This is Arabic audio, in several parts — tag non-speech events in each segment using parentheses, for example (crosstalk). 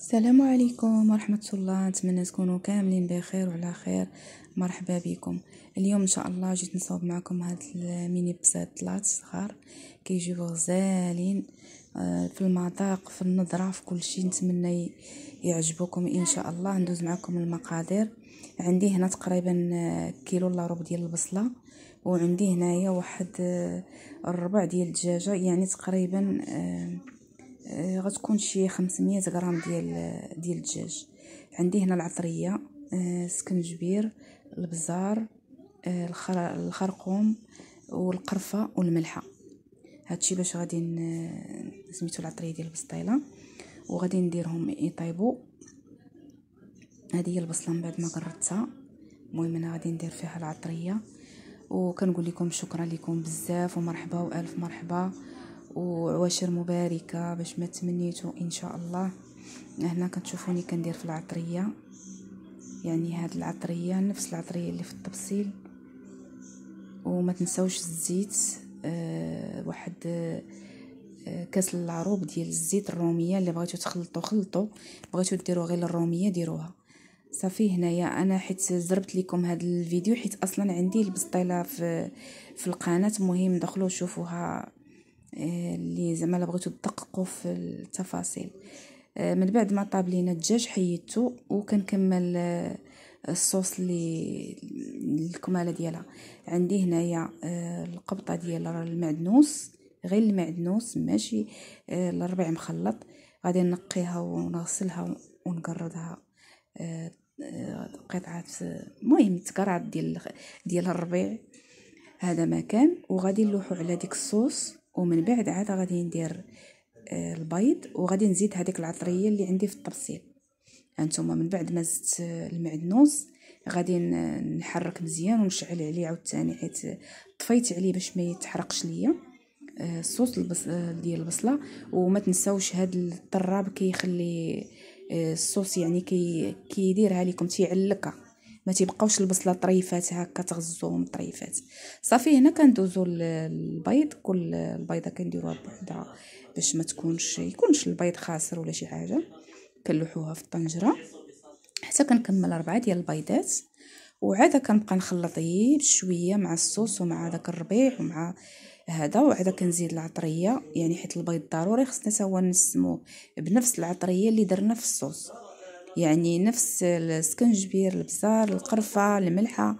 السلام عليكم ورحمة الله نتمنى تكونوا كاملين بخير وعلى خير مرحبا بكم اليوم ان شاء الله جيت نصاوب معكم هاد الميني بسات طلعت صغار كيجيو غزالين آه، في المذاق في النظره في كل شيء نتمنى يعجبوكم ان شاء الله ندوز معكم المقادير عندي هنا تقريبا آه، كيلو الا ربع ديال البصله وعندي هنايا واحد آه، الربع ديال الدجاجه يعني تقريبا آه، غتكون شي 500 غرام ديال ديال الدجاج عندي هنا العطريه آه، سكنجبير البزار آه، الخرقوم والقرفه والملحه هادشي باش غادي سميتو العطريه ديال البسطيله وغادي نديرهم يطيبوا هذه هي البصله من بعد ما قرطتها المهم انا غادي ندير فيها العطريه وكنقول لكم شكرا لكم بزاف ومرحبا والف مرحبا وعواشر مباركه باش ما تمنيتو ان شاء الله هنا كتشوفوني كندير في العطريه يعني هاد العطريه نفس العطريه اللي في الطبسيل وما تنساوش الزيت أه واحد أه كاس العروب ديال الزيت الروميه اللي بغيتو تخلطو خلطو بغيتو ديرو غير الروميه ديروها صافي هنايا انا حيت زربت لكم هذا الفيديو حيت اصلا عندي البسطيله في في القناه مهم دخلوا شوفوها اللي زعما بغيتو تدققوا في التفاصيل آه، من بعد ما طاب لينا الدجاج حيدته وكنكمل آه، الصوص اللي الكماله ديالها عندي هنايا آه، القبطه ديال المعدنوس غير المعدنوس ماشي الربع مخلط غادي نقيها ونغسلها ونقردها قطعات المهم تقرعات ديال ديال الربيع هذا مكان وغادي نلوحو على ديك الصوص ومن بعد عاد غادي ندير آه، البيض وغادي نزيد هذيك العطريه اللي عندي في الطبسيل هانتوما من بعد ما زدت المعدنوس غادي نحرك مزيان ونشعل عليه عاوتاني حيت طفيت عليه باش ما يتحرقش ليا آه، الصوص ديال البصله وما تنساوش هاد الطراب كيخلي آه، الصوص يعني كي كيديرها لكم تيعلقها تيبقاوش البصله طريفات هكا تغزوهم طريفات صافي هنا كندوزو البيض كل البيضه كنديروها بوحدها باش ما تكونش يكونش البيض خاسر ولا شي حاجه كنلوحوها في الطنجره حتى كنكمل أربعة ديال البيضات وعاده كنبقى نخلط غير بشويه مع الصوص ومع داك الربيع ومع هذا وعاده كنزيد العطريه يعني حيت البيض ضروري خصنا تا هو نسموه بنفس العطريه اللي درنا في الصوص يعني نفس السكنجبير البزار القرفة الملحة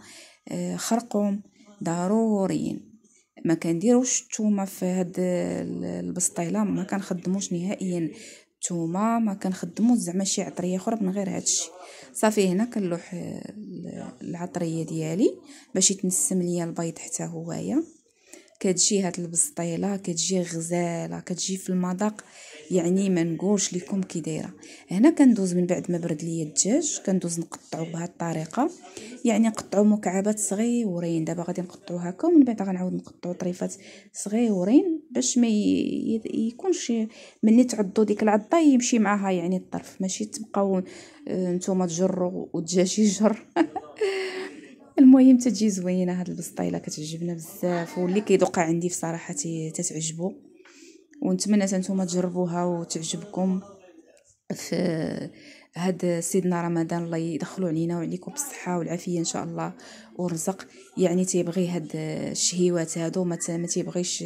آه، خرقوم ضروريين ما ديروش التومة في هاد البسطيله ما خدموش نهائيا التومة ما كنخدموش زعما شي عطريه اخرى من غير هادشي صافي هنا كنلوح العطريه ديالي باش يتنسم ليا البيض حتى هوايا كتجي هاد البسطيله كتجي غزاله كتجي في المذاق يعني ما نقولش لكم كي دايره هنا كندوز من بعد ما برد ليا الدجاج كندوز نقطعو بهاد الطريقه يعني نقطعو مكعبات صغيورين دابا غادي نقطعو هكا ومن بعد غنعاود نقطعو طريفات صغيورين باش ما يكونش ملي تعضو ديك العضه يمشي معاها يعني الطرف ماشي تبقاو آه، نتوما تجرو والدجاج يجر (laughs) المهم تجي زوينه هاد البسطيله كتعجبنا بزاف واللي كيدوق عندي في صراحه تتعجبو ونتمنى نتوما تجربوها وتعجبكم في هاد سيدنا رمضان الله يدخلو علينا وعليكم بالصحه والعافيه ان شاء الله والرزق يعني تيبغي هاد الشهيوات هادو ما تيبغيش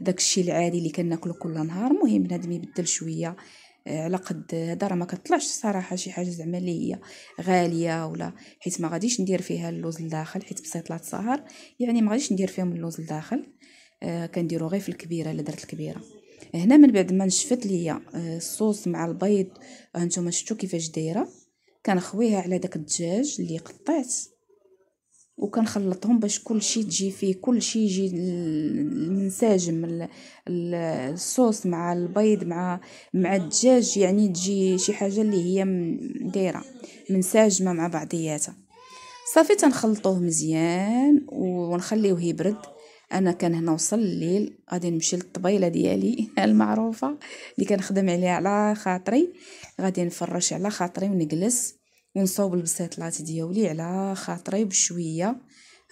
داكشي العادي اللي كناكلو كل نهار المهم بنادم يبدل شويه على قد هذا راه ما كطلعش الصراحه شي حاجه زعما اللي هي غاليه ولا حيت ما غاديش ندير فيها اللوز لداخل حيت لا سهر يعني ما غاديش ندير فيهم اللوز لداخل آه كنديرو غير في الكبيره الا درت الكبيره هنا من بعد ما نشفت ليا آه، الصوص مع البيض هانتوما آه، شفتوا كيفاش دايره كنخويها على داك الدجاج اللي قطعت وكنخلطهم باش كلشي تجي فيه كلشي يجي المنساجم الصوص مع البيض مع مع الدجاج يعني تجي شي حاجه اللي هي دايره منساجمه مع بعضياتها صافي تنخلطوه مزيان ونخليوه يبرد انا كان هنا وصل الليل غادي نمشي للطبيله ديالي (laughs) المعروفه اللي كنخدم عليها على خاطري غادي نفرش على خاطري ونجلس ونصاوب البسيطلات ديالي على خاطري بشويه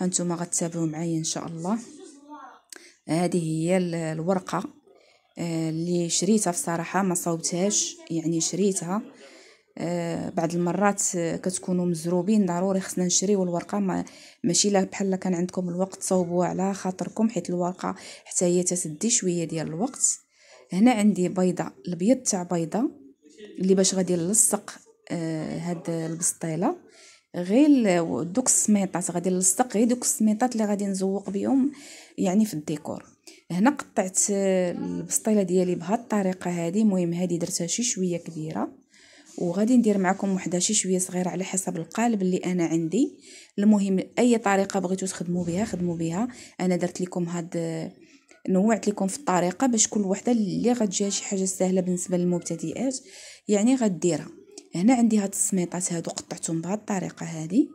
هانتوما غتتابعوا معايا ان شاء الله هذه هي الورقه آه، اللي شريتها بصراحه ما صاوبتهاش يعني شريتها آه، بعض المرات آه، كتكونوا مزروبين ضروري خصنا نشريو الورقه ما ماشي لا بحال كان عندكم الوقت صوبوها على خاطركم حيت الورقه حتى هي تسدي شويه ديال الوقت هنا عندي بيضه البيض تاع بيضه اللي باش غادي نلصق آه، هاد البسطيله غير دوك السميطات غادي نلصق غير دوك السميطات اللي غادي نزوق بهم يعني في الديكور هنا قطعت البسطيله ديالي بهاد الطريقه هذه المهم هذه درتها شي شويه كبيره وغادي ندير معكم وحده شي شويه صغيره على حسب القالب اللي انا عندي المهم اي طريقه بغيتو تخدموا بها خدموا بها انا درت لكم هاد نوعت لكم في الطريقه باش كل وحده اللي غتجيها شي حاجه سهله بالنسبه للمبتدئات يعني غديرها هنا عندي هاد السميطات هادو قطعتهم بهاد الطريقه هادي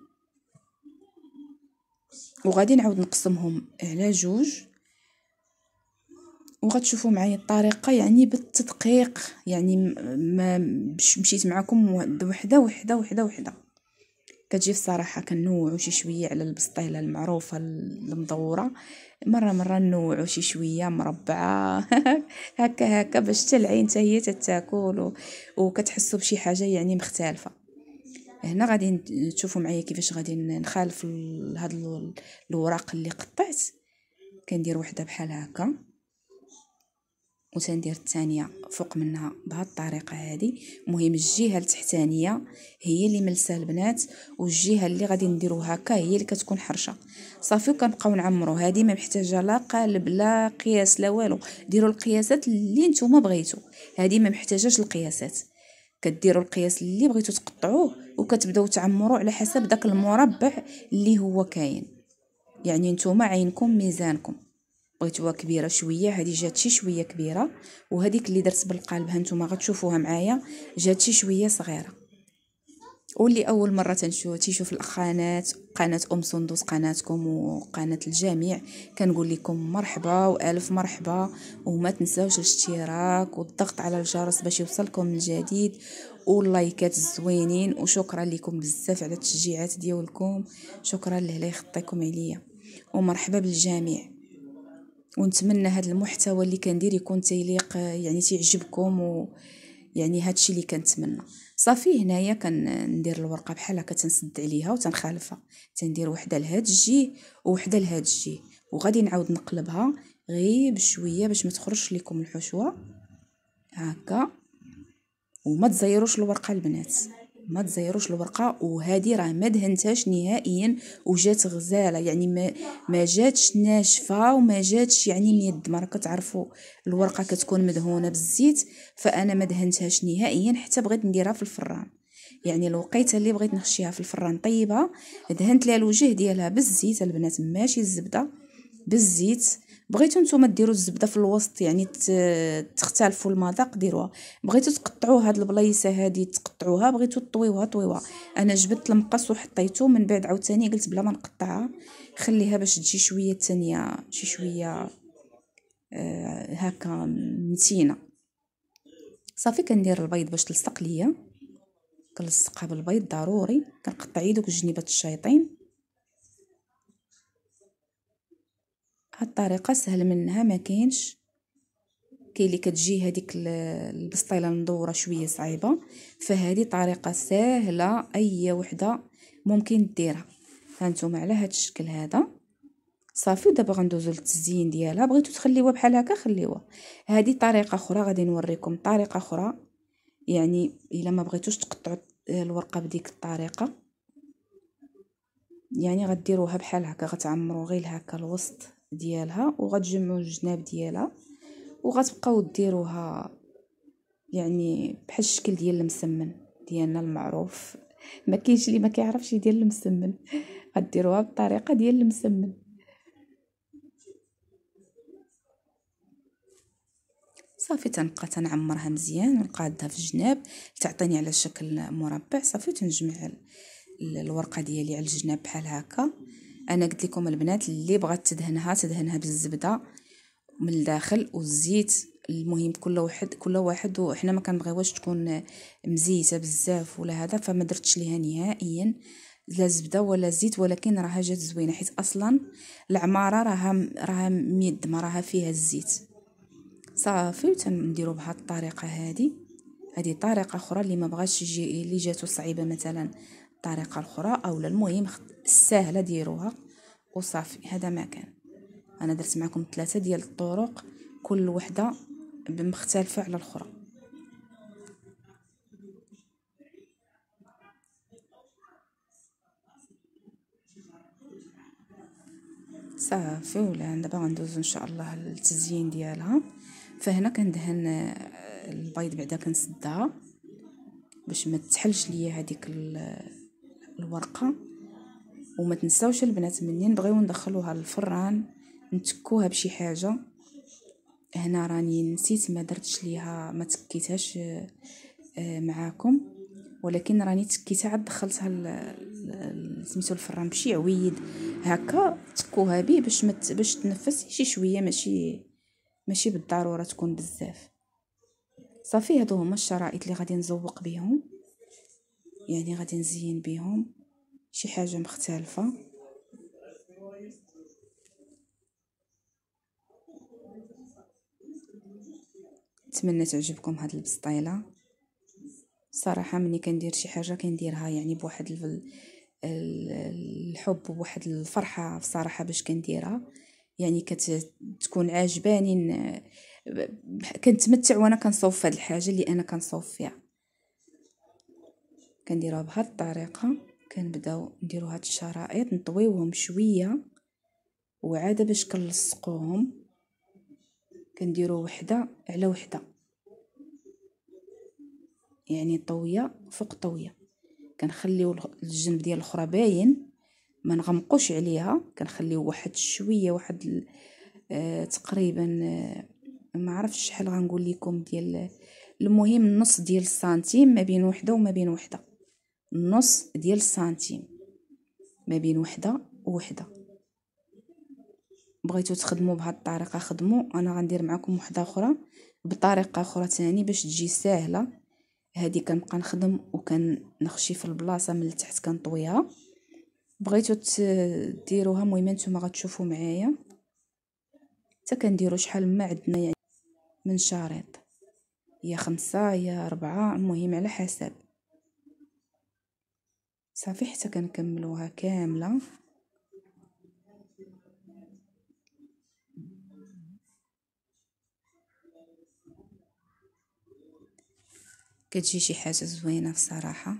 وغادي نعاود نقسمهم على جوج وغتشوفوا معايا الطريقه يعني بالتدقيق يعني ما مشيت معكم وحده وحده وحده وحده كتجي في صراحه كنوعو شي شويه على البسطيله المعروفه المدوره مره مره نوعو شي شويه مربعه (laughs) هكا هكا باش حتى العين حتى هي تتاكل وكتحسوا بشي حاجه يعني مختلفه هنا غادي تشوفوا معايا كيفاش غادي نخالف هاد الوراق اللي قطعت كندير وحده بحال هكا وتندير الثانيه فوق منها بهاد الطريقه هذه مهم الجهه التحتانيه هي اللي ملسه البنات والجهه اللي غادي نديرو هكا هي اللي كتكون حرشه صافي وكنبقاو نعمرو هذه ما محتاجه لا قالب لا قياس لا والو ديروا القياسات اللي نتوما بغيتو هذه ما محتاجاش القياسات كديروا القياس اللي بغيتو تقطعوه وكتبداو تعمرو على حسب داك المربع اللي هو كاين يعني نتوما عينكم ميزانكم بغيتوها كبيره شويه هذه جات شي شويه كبيره وهذيك اللي درت بالقالبها نتوما غتشوفوها معايا جات شي شويه صغيره واللي اول مره تنشوف تيشوف الاخانات قناه ام سندوس قناتكم وقناه الجميع كنقول لكم مرحبا والف مرحبا وما تنساوش الاشتراك والضغط على الجرس باش يوصلكم الجديد واللايكات الزوينين وشكرا لكم بزاف على التشجيعات ديالكم شكرا لله يخطيكم عليا ومرحبا بالجميع ونتمنى هذا المحتوى اللي كندير يكون تيليق يعني تيعجبكم و يعني هادشي اللي كنتمنى صافي هنايا كندير الورقه بحال هكا تنسد عليها وتنخالفها تندير وحده لهاد الجيه ووحده لهاد الجيه وغادي نعاود نقلبها غير بشويه باش ما تخرجش لكم الحشوه هكا وما تزيروش الورقه البنات ما تزيروش الورقه وهذه راه ما دهنتهاش نهائيا وجات غزاله يعني ما ما جاتش ناشفه وما جاتش يعني ميد يد ما كتعرفوا الورقه كتكون مدهونه بالزيت فانا ما دهنتهاش نهائيا حتى بغيت نديرها في الفران يعني الوقيته اللي بغيت نخشيها في الفران طيبه دهنت لها الوجه ديالها بالزيت البنات ماشي الزبده بالزيت بغيتو نتوما ديروا الزبده في الوسط يعني تختلفوا المذاق ديروها بغيتو تقطعوا هاد البلايصه هادي تقطعوها بغيتو طويوها طويوها انا جبت المقص وحطيته من بعد عاوتاني قلت بلا ما نقطعها خليها باش تجي شويه ثانيه شي شويه آه هكا متينه صافي كندير البيض باش تلصق ليا كنلصقها بالبيض ضروري كنقطع دوك جنيبات الشياطين الطريقه سهل منها ما كاينش كاين اللي كتجي هذيك البسطيله المدوره شويه صعيبه فهذه طريقه سهله اي وحده ممكن ديرها هانتوما على هذا الشكل هذا صافي ودابا غندوزو للتزيين ديالها بغيتو تخليوها بحال هكا خليوها هذه طريقه اخرى غادي نوريكم طريقه اخرى يعني الا ما بغيتوش تقطعوا الورقه بديك الطريقه يعني غديروها بحال هكا غتعمروا غير هكا الوسط ديالها وغتجمعوا الجناب ديالها وغتبقاو ديروها يعني بحال الشكل ديال المسمن ديالنا المعروف ما كاينش اللي ما كيعرفش يدير المسمن غديروها بالطريقه ديال المسمن صافي تنبقى تنعمرها مزيان ونقادها في الجناب تعطيني على شكل مربع صافي تنجمع الورقه ديالي على الجناب بحال هكا انا قلت لكم البنات اللي بغات تدهنها تدهنها بالزبده من الداخل والزيت المهم كل واحد كل واحد وحنا ما كنبغيوهاش تكون مزيته بزاف ولا هذا فما درتش ليها نهائيا لا زبده ولا زيت ولكن راها جات زوينه حيت اصلا العماره راها راها ميد ما راها فيها الزيت صافي تنديروا بهاد الطريقه هذه هذه طريقه اخرى اللي ما بغاش يجي اللي جاتو صعيبه مثلا الطريقه الاخرى اولا المهم الساهله ديروها وصافي هذا ما كان انا درت معكم ثلاثه ديال الطرق كل وحده بمختلفه على الاخرى صافي ولا دابا غندوز ان شاء الله للتزيين ديالها فهنا كندهن آه، البيض بعدا كنسدها باش ما تحلش ليا هذيك الورقة وما تنساوش البنات منين نبغيو ندخلوها للفران نتكوها بشي حاجه هنا راني نسيت ما درتش ليها ما تكيتهاش آه، معاكم ولكن راني تكيتها عاد دخلتها سميتو الفران بشي عويد هكا تكوها بيه باش مت باش تنفس شي شويه ماشي ماشي بالضروره تكون بزاف صافي هادو هما الشرائط اللي غادي نزوق بهم يعني غادي نزين بهم شي حاجه مختلفه نتمنى تعجبكم هاد البسطيله صراحه ملي كندير شي حاجه كنديرها يعني بواحد الحب وواحد الفرحه بصراحه باش كنديرها يعني كتكون عاجباني كنتمتع وانا كنصوف في هاد الحاجه اللي انا كنصوف فيها كنديروها بهاد الطريقه كنبداو نديرو هاد الشرائط نطويوهم شويه وعاد باش كنلصقوهم كنديرو وحده على وحده يعني طويه فوق طويه كنخليو الجنب ديال الاخرى باين ما نغمقوش عليها كنخليو واحد شويه واحد آه تقريبا آه ما عرفتش شحال غنقول لكم ديال المهم نص ديال السنتيم ما بين وحده وما بين وحده نص ديال السنتيم ما بين وحده ووحده بغيتو تخدموا بهاد الطريقه خدموا انا غندير معكم وحده اخرى بطريقه اخرى ثاني باش تجي ساهله هادي كنبقى نخدم وكنخشي في البلاصه من التحت كنطويها بغيتو ديروها المهم نتوما غتشوفوا معايا حتى كنديروا شحال ما عندنا يعني من شريط يا خمسة يا أربعة المهم على حسب صافي حتى كنكملوها كامله كتجي شي حاجه زوينه بصراحه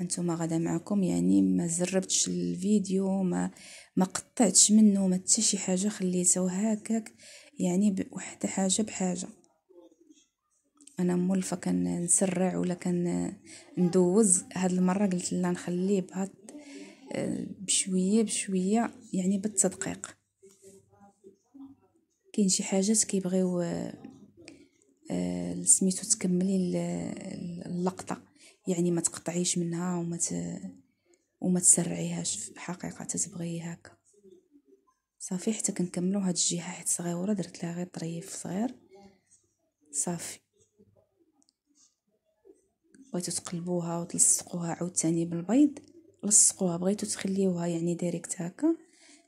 انتما غدا معكم يعني ما زربتش الفيديو ما ما قطعتش منه ما حتى شي حاجه خليته هكاك يعني وحده حاجه بحاجه انا مولفه كنسرع نسرع ولا كان ندوز هاد المره قلت لا نخليه بهاد بشويه بشويه يعني بالتدقيق كاين شي حاجات كيبغيو آه، سميتو تكملي اللقطه يعني ما تقطعيش منها وما وما تسرعيهاش في الحقيقه تتبغي هكا صافي حتى كنكملو هاد الجهه حيت صغيره درت لها غير طريف صغير صافي بغيتو تقلبوها وتلصقوها عاوتاني بالبيض لصقوها بغيتو تخليوها يعني ديريكت هكا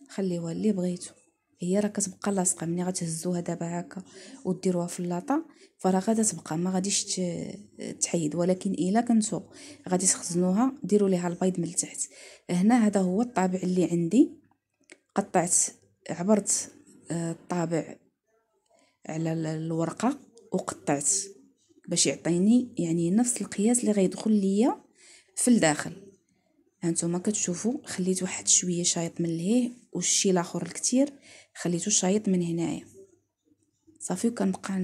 خليوها اللي بغيتو هي راه كتبقى لاصقه ملي غتهزوها دابا هكا وديروها في اللاطه فراه غادا تبقى ما غاديش تحيد ولكن الا كنتو غادي تخزنوها ديروا ليها البيض من التحت هنا هذا هو الطابع اللي عندي قطعت عبرت آه، الطابع على الورقه وقطعت باش يعطيني يعني نفس القياس اللي غيدخل ليا في الداخل هانتوما كتشوفوا خليت واحد شويه شايط من لهيه والشي الاخر الكتير خليته شايط من هنايا صافي وكنبقى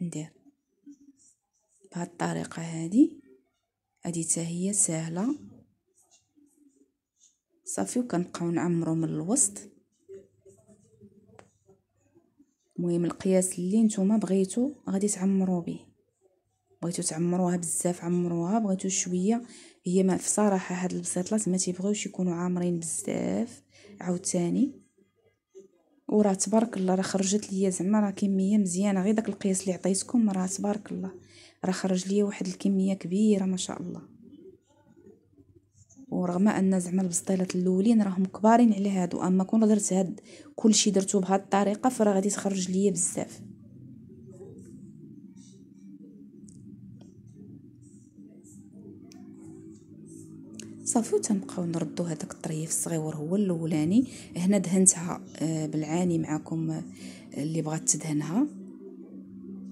ندير بهاد الطريقه هادي هادي حتى هي سهله صافي وكنبقاو نعمرو من الوسط المهم القياس اللي نتوما بغيتو غادي تعمرو به بغيتو تعمروها بزاف عمروها بغيتو شويه هي ما في صراحه هاد البسيطلات ما تيبغيوش يكونوا عامرين بزاف عاوتاني وراه تبارك الله راه خرجت ليا زعما راه كميه مزيانه غير داك القياس اللي عطيتكم راه تبارك الله راه خرج ليا واحد الكميه كبيره ما شاء الله ورغم ان زعما البسطيلات الاولين راهم كبارين على هادو اما كون درت هاد كلشي درتو بهاد الطريقه فراه غادي تخرج ليا بزاف صافي وتنبقاو نردو هذاك الطريف الصغيور هو الاولاني هنا دهنتها آه، بالعاني معاكم آه، اللي بغات تدهنها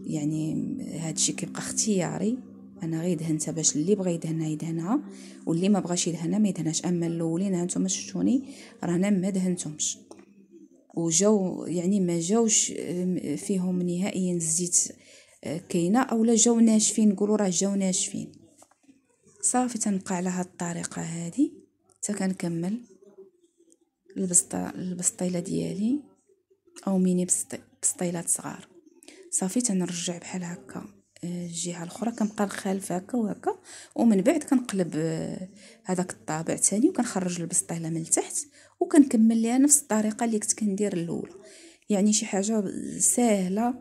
يعني آه، هادشي كيبقى اختياري انا غير دهنتها باش اللي بغى يدهنها يدهنها واللي ما بغاش يدهنها ما يدهناش اما الاولين هانتوما شفتوني رانا ما دهنتهمش وجاو يعني ما جاوش فيهم نهائيا الزيت كاينه اولا جاو ناشفين نقولوا راه جاو ناشفين صافي تنبقى على هاد الطريقه هادي حتى كنكمل البسطه البسطيله ديالي او ميني بسطيلات صغار صافي تنرجع بحال هكا آه، الجهه الاخرى كنبقى الخلف هكا وهكا ومن بعد كنقلب آه، هذاك الطابع ثاني وكنخرج البسطيله من التحت وكنكمل ليها نفس الطريقه اللي كنت كندير الاولى يعني شي حاجه سهله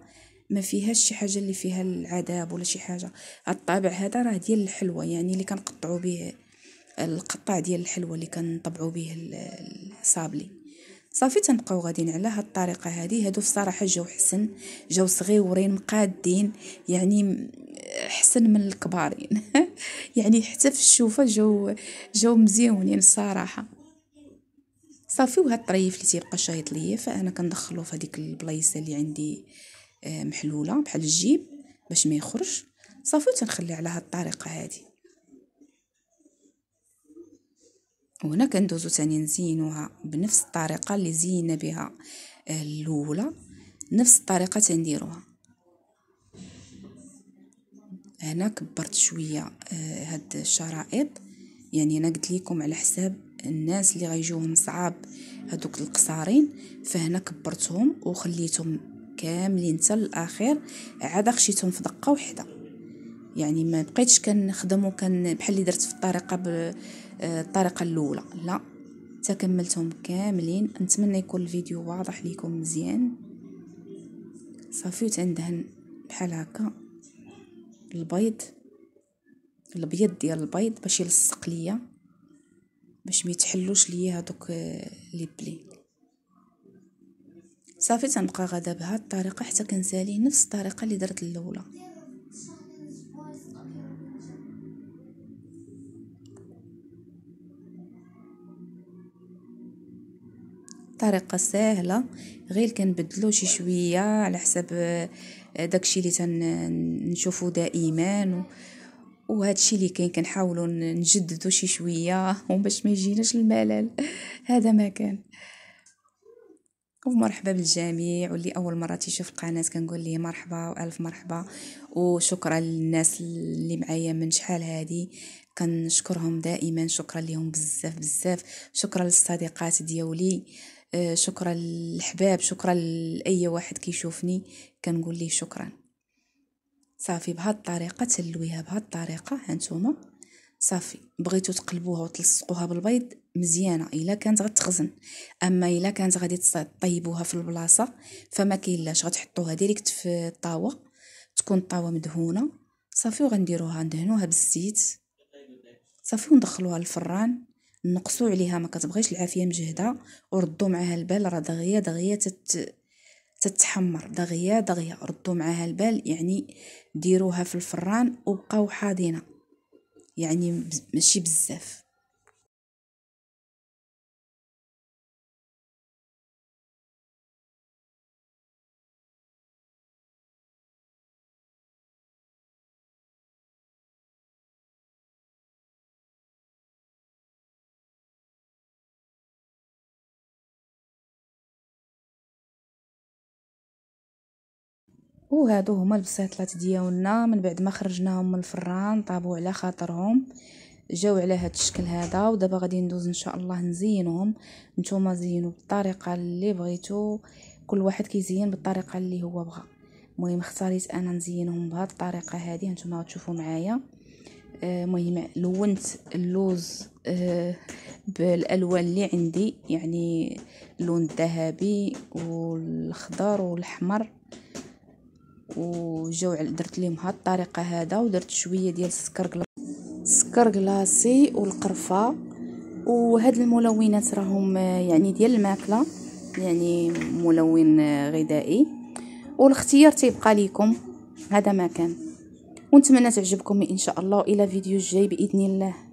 ما فيهاش شي حاجه اللي فيها العذاب ولا شي حاجه الطابع هذا راه ديال الحلوى يعني اللي كنقطعوا به القطاع ديال الحلوى اللي كنطبعوا به الصابلي صافي تنبقاو غاديين على هاد الطريقه هادي هادو في الصراحه جاو حسن جاو صغيورين مقادين يعني حسن من الكبارين (laughs) يعني حتى في الشوفه جاو جاو مزيونين الصراحه صافي وهاد الطريف اللي تيبقى شايط ليا فانا كندخلو في هذيك البلايص اللي عندي آه، محلوله بحال الجيب باش ما يخرج صافي تنخلي على هاد الطريقه هادي وهنا كندوزو ثاني نزينوها بنفس الطريقه اللي زينا بها آه، الاولى نفس الطريقه تنديروها هنا كبرت شويه آه، هاد الشرائط يعني انا قلت لكم على حساب الناس اللي غيجوهم صعاب هادوك القصارين فهنا كبرتهم وخليتهم كاملين حتى الاخير عاد خشيتهم في دقه وحده يعني ما بقيتش كنخدم وكان بحال اللي درت في الطريقه بالطريقه آه، الاولى لا تكملتهم كملتهم كاملين نتمنى يكون الفيديو واضح ليكم مزيان صافي وتندهن بحال هكا البيض الابيض ديال البيض باش يلصق ليا باش ما يتحلوش ليا هذوك آه، لي بلي صافي تنبقى غدا بهاد الطريقه حتى كنسالي نفس الطريقه اللي درت الاولى طريقه سهله غير كنبدلو شي شويه على حساب آه، داكشي اللي تنشوفو دائما وهادشي اللي كاين كنحاولو نجددو شي شويه وباش ما يجيناش الملل (laughs) هذا ما كان ومرحبا بالجميع واللي اول مره تيشوف القناه كنقول ليه مرحبا والف مرحبا وشكرا للناس اللي معايا من شحال هادي كنشكرهم دائما شكرا لهم بزاف بزاف شكرا للصديقات ديولي آه، شكرا للحباب شكرا لاي واحد كيشوفني كنقول ليه شكرا صافي بهاد الطريقه تلويها بهاد الطريقه هانتوما صافي بغيتو تقلبوها وتلصقوها بالبيض مزيانه الا كانت غتخزن اما الا كانت غادي تطيبوها في البلاصه فما كاينلاش غتحطوها ديريكت في الطاوه تكون الطاوه مدهونه صافي وغنديروها ندهنوها بالزيت صافي وندخلوها للفران نقصوا عليها ما كتبغيش العافيه مجهده وردوا معها البال راه دغيا دغيا تت تتحمر دغيا دغيا ردوا معها البال يعني ديروها في الفران وبقاو حاضينه يعني ماشي بزاف وهادو هما البساطلات ديالنا من بعد ما خرجناهم من الفران طابو على خاطرهم جاو على هاد الشكل هذا ودابا غادي ندوز ان شاء الله نزينهم نتوما زينوا بالطريقه اللي بغيتو كل واحد كيزين بالطريقه اللي هو بغى المهم اختاريت انا نزينهم بهاد الطريقه هذه نتوما غتشوفوا معايا آه، المهم لونت اللوز آه، بالالوان اللي عندي يعني اللون الذهبي والخضر والاحمر وجاو درت ليهم هاد الطريقه هذا ودرت شويه ديال السكر كلاصي السكر كلاصي والقرفه وهاد الملونات راهم آه، يعني ديال الماكله يعني ملون آه، غذائي والاختيار تيبقى ليكم هذا ما كان ونتمنى تعجبكم ان شاء الله الى فيديو جاي باذن الله